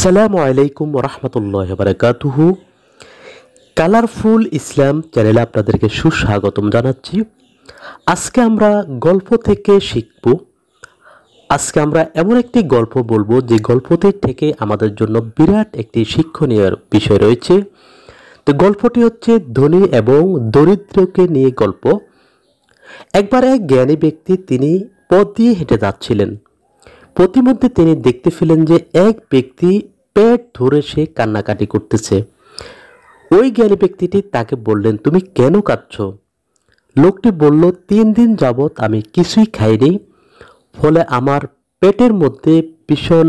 আসসালামু আলাইকুম রহমতুল্লাহ বারাকাতুহু কালারফুল ইসলাম চ্যানেলে আপনাদেরকে সুস্বাগতম জানাচ্ছি আজকে আমরা গল্প থেকে শিখব আজকে আমরা এমন একটি গল্প বলবো যে গল্পটি থেকে আমাদের জন্য বিরাট একটি শিক্ষণীয় বিষয় রয়েছে তো গল্পটি হচ্ছে ধনী এবং দরিদ্রকে নিয়ে গল্প একবার এক জ্ঞানী ব্যক্তি তিনি পথ দিয়ে হেঁটে যাচ্ছিলেন প্রতিমধ্যে তিনি দেখতে পেলেন যে এক ব্যক্তি পেট ধরে সে কান্নাকাটি করতেছে ওই জ্ঞানী ব্যক্তিটি তাকে বললেন তুমি কেন কাঁদছ লোকটি বলল তিন দিন যাবৎ আমি কিছুই খাইনি ফলে আমার পেটের মধ্যে ভীষণ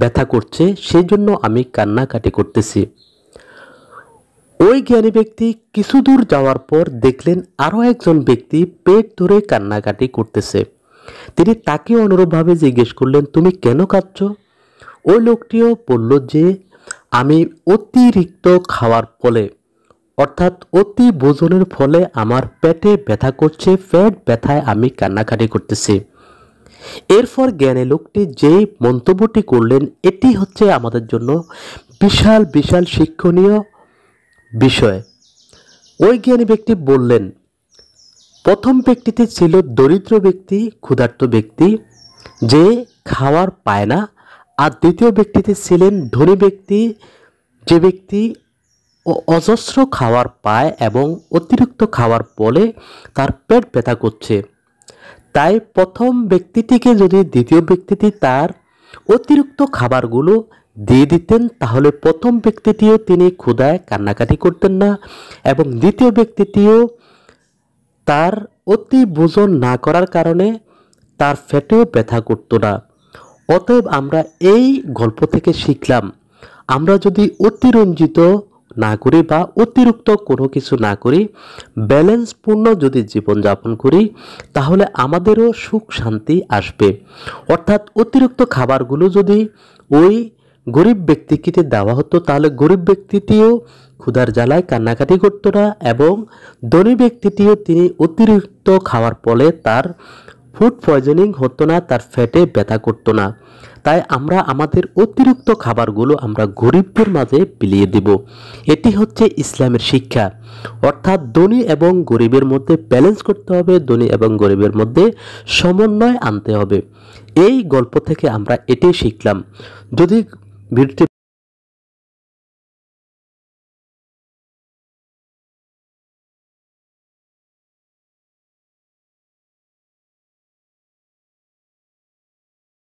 ব্যথা করছে সেই জন্য আমি কান্নাকাটি করতেছি ওই জ্ঞানী ব্যক্তি কিছু দূর যাওয়ার পর দেখলেন আরও একজন ব্যক্তি পেট ধরে কান্নাকাটি করতেছে তিনি তাকে অনুরূপভাবে জিজ্ঞেস করলেন তুমি কেন কাঁদছ ওই লোকটিও বলল যে আমি অতিরিক্ত খাওয়ার ফলে অর্থাৎ অতি ভোজনের ফলে আমার পেটে ব্যথা করছে পেট ব্যথায় আমি কান্নাকাটি করতেছি এরপর জ্ঞানী লোকটি যে মন্তব্যটি করলেন এটি হচ্ছে আমাদের জন্য বিশাল বিশাল শিক্ষণীয় বিষয় ওই জ্ঞানী ব্যক্তি বললেন প্রথম ব্যক্তিতে ছিল দরিদ্র ব্যক্তি ক্ষুধার্ত ব্যক্তি যে খাওয়ার পায় না আর দ্বিতীয় ব্যক্তিতে ছিলেন ধনী ব্যক্তি যে ব্যক্তি অজস্র খাওয়ার পায় এবং অতিরিক্ত খাওয়ার ফলে তার পেট ব্যথা করছে তাই প্রথম ব্যক্তিটিকে যদি দ্বিতীয় ব্যক্তিটি তার অতিরিক্ত খাবারগুলো দিয়ে দিতেন তাহলে প্রথম ব্যক্তিটিও তিনি ক্ষুধায় কান্নাকাটি করতেন না এবং দ্বিতীয় ব্যক্তিটিও তার অতি ভোজন না করার কারণে তার ফেটেও ব্যথা করতো না অতএব আমরা এই গল্প থেকে শিখলাম আমরা যদি অতিরঞ্জিত না করি বা অতিরিক্ত কোনো কিছু না করি ব্যালেন্সপূর্ণ যদি জীবনযাপন করি তাহলে আমাদেরও সুখ শান্তি আসবে অর্থাৎ অতিরিক্ত খাবারগুলো যদি ওই গরিব ব্যক্তিকে দেওয়া হতো তাহলে গরিব ব্যক্তিটিও ক্ষুধার জ্বালায় কান্নাকাটি করত না এবং ধনী ব্যক্তিটিও তিনি অতিরিক্ত খাওয়ার ফলে তার ফুড পয়জনিং হতো না তার ফ্যাটে ব্যথা করতো না তাই আমরা আমাদের অতিরিক্ত খাবারগুলো আমরা গরিবদের মাঝে বিলিয়ে দেব এটি হচ্ছে ইসলামের শিক্ষা অর্থাৎ ধনী এবং গরিবের মধ্যে ব্যালেন্স করতে হবে ধনী এবং গরিবের মধ্যে সমন্বয় আনতে হবে এই গল্প থেকে আমরা এটি শিখলাম যদি beauty